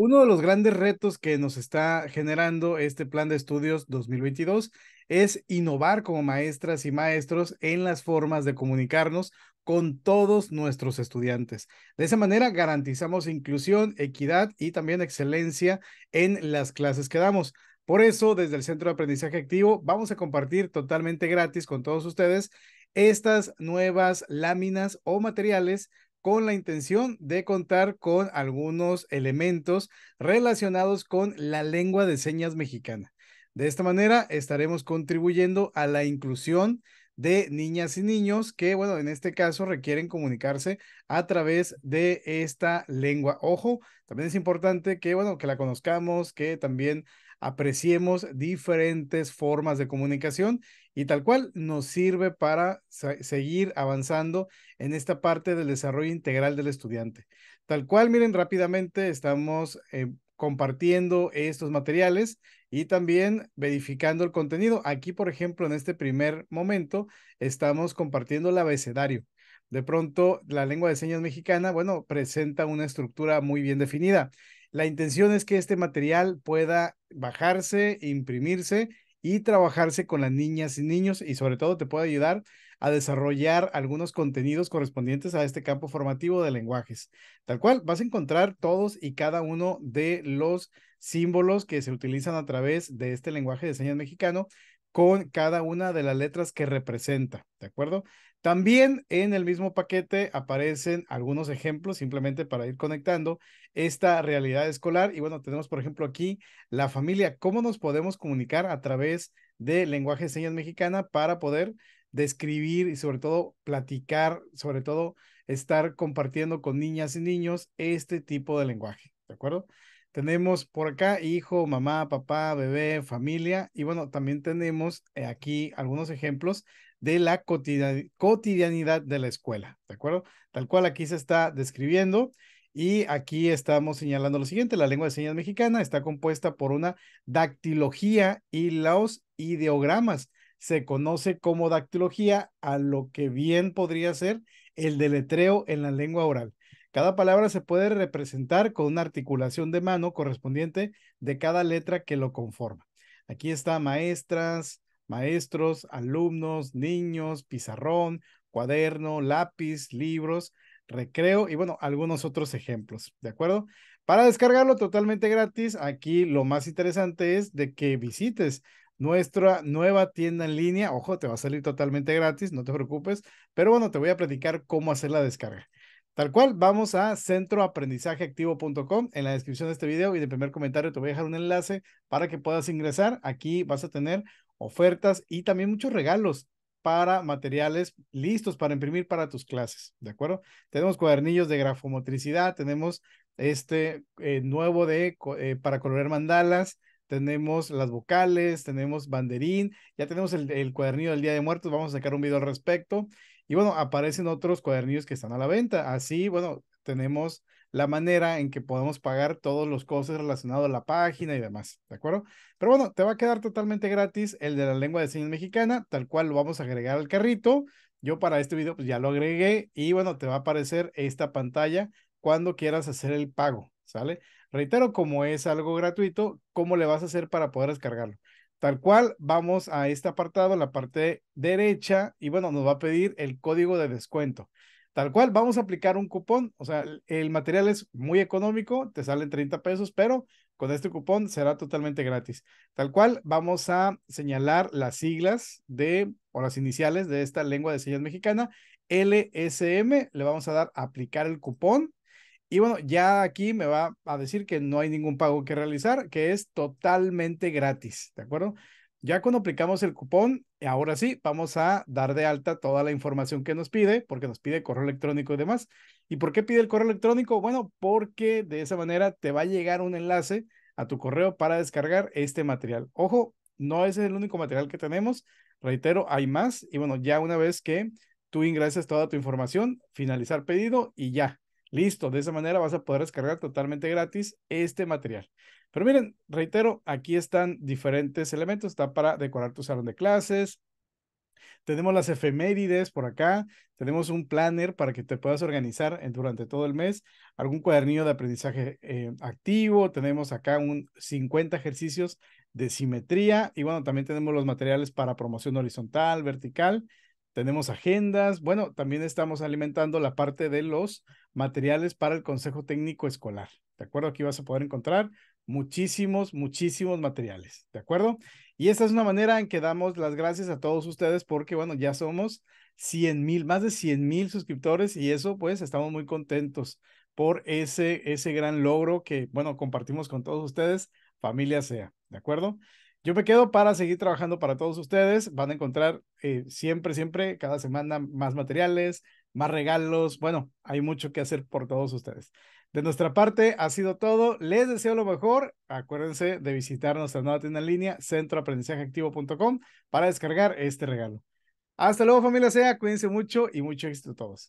Uno de los grandes retos que nos está generando este plan de estudios 2022 es innovar como maestras y maestros en las formas de comunicarnos con todos nuestros estudiantes. De esa manera garantizamos inclusión, equidad y también excelencia en las clases que damos. Por eso, desde el Centro de Aprendizaje Activo, vamos a compartir totalmente gratis con todos ustedes estas nuevas láminas o materiales con la intención de contar con algunos elementos relacionados con la lengua de señas mexicana. De esta manera estaremos contribuyendo a la inclusión de niñas y niños que, bueno, en este caso requieren comunicarse a través de esta lengua. Ojo, también es importante que, bueno, que la conozcamos, que también apreciemos diferentes formas de comunicación y tal cual nos sirve para seguir avanzando en esta parte del desarrollo integral del estudiante. Tal cual, miren rápidamente, estamos eh, compartiendo estos materiales y también verificando el contenido. Aquí, por ejemplo, en este primer momento, estamos compartiendo el abecedario. De pronto, la lengua de señas mexicana, bueno, presenta una estructura muy bien definida. La intención es que este material pueda bajarse, imprimirse y trabajarse con las niñas y niños y sobre todo te puede ayudar a desarrollar algunos contenidos correspondientes a este campo formativo de lenguajes. Tal cual, vas a encontrar todos y cada uno de los símbolos que se utilizan a través de este lenguaje de señas mexicano con cada una de las letras que representa, ¿de acuerdo? También en el mismo paquete aparecen algunos ejemplos simplemente para ir conectando esta realidad escolar. Y bueno, tenemos por ejemplo aquí la familia, cómo nos podemos comunicar a través de lenguaje de señas mexicana para poder describir y sobre todo platicar, sobre todo estar compartiendo con niñas y niños este tipo de lenguaje, ¿de acuerdo? Tenemos por acá hijo, mamá, papá, bebé, familia y bueno, también tenemos eh, aquí algunos ejemplos de la cotidianidad de la escuela, ¿de acuerdo? Tal cual aquí se está describiendo y aquí estamos señalando lo siguiente, la lengua de señas mexicana está compuesta por una dactilogía y los ideogramas. Se conoce como dactilogía a lo que bien podría ser el deletreo en la lengua oral. Cada palabra se puede representar con una articulación de mano correspondiente de cada letra que lo conforma. Aquí está maestras, maestros, alumnos, niños, pizarrón, cuaderno, lápiz, libros, recreo y bueno, algunos otros ejemplos, ¿de acuerdo? Para descargarlo totalmente gratis, aquí lo más interesante es de que visites nuestra nueva tienda en línea. Ojo, te va a salir totalmente gratis, no te preocupes, pero bueno, te voy a platicar cómo hacer la descarga. Tal cual, vamos a centroaprendizajeactivo.com. En la descripción de este video y en el primer comentario te voy a dejar un enlace para que puedas ingresar. Aquí vas a tener ofertas y también muchos regalos para materiales listos para imprimir para tus clases, ¿de acuerdo? Tenemos cuadernillos de grafomotricidad, tenemos este eh, nuevo de eh, para colorear mandalas, tenemos las vocales, tenemos banderín, ya tenemos el, el, cuadernillo del Día de Muertos, vamos a sacar un video al respecto. Y bueno, aparecen otros cuadernillos que están a la venta. Así, bueno, tenemos la manera en que podemos pagar todos los costes relacionados a la página y demás, ¿de acuerdo? Pero bueno, te va a quedar totalmente gratis el de la lengua de señas mexicana, tal cual lo vamos a agregar al carrito. Yo para este video pues ya lo agregué y bueno, te va a aparecer esta pantalla cuando quieras hacer el pago, ¿sale? Reitero, como es algo gratuito, ¿cómo le vas a hacer para poder descargarlo? Tal cual, vamos a este apartado, la parte derecha, y bueno, nos va a pedir el código de descuento. Tal cual, vamos a aplicar un cupón. O sea, el material es muy económico, te salen 30 pesos, pero con este cupón será totalmente gratis. Tal cual, vamos a señalar las siglas de o las iniciales de esta lengua de señas mexicana, LSM. Le vamos a dar aplicar el cupón. Y bueno, ya aquí me va a decir que no hay ningún pago que realizar, que es totalmente gratis, ¿de acuerdo? Ya cuando aplicamos el cupón, ahora sí, vamos a dar de alta toda la información que nos pide, porque nos pide correo electrónico y demás. ¿Y por qué pide el correo electrónico? Bueno, porque de esa manera te va a llegar un enlace a tu correo para descargar este material. Ojo, no es el único material que tenemos. Reitero, hay más. Y bueno, ya una vez que tú ingreses toda tu información, finalizar pedido y ya. Listo, de esa manera vas a poder descargar totalmente gratis este material. Pero miren, reitero, aquí están diferentes elementos. Está para decorar tu salón de clases. Tenemos las efemérides por acá. Tenemos un planner para que te puedas organizar durante todo el mes. Algún cuadernillo de aprendizaje eh, activo. Tenemos acá un 50 ejercicios de simetría. Y bueno, también tenemos los materiales para promoción horizontal, vertical tenemos agendas, bueno, también estamos alimentando la parte de los materiales para el Consejo Técnico Escolar, ¿de acuerdo? Aquí vas a poder encontrar muchísimos, muchísimos materiales, ¿de acuerdo? Y esta es una manera en que damos las gracias a todos ustedes porque, bueno, ya somos 100 mil, más de 100 mil suscriptores y eso, pues, estamos muy contentos por ese, ese gran logro que, bueno, compartimos con todos ustedes, familia sea, ¿de acuerdo? Yo me quedo para seguir trabajando para todos ustedes. Van a encontrar eh, siempre, siempre, cada semana más materiales, más regalos. Bueno, hay mucho que hacer por todos ustedes. De nuestra parte ha sido todo. Les deseo lo mejor. Acuérdense de visitar nuestra nueva tienda en línea, centroaprendizajeactivo.com, para descargar este regalo. Hasta luego, familia SEA. Cuídense mucho y mucho éxito a todos.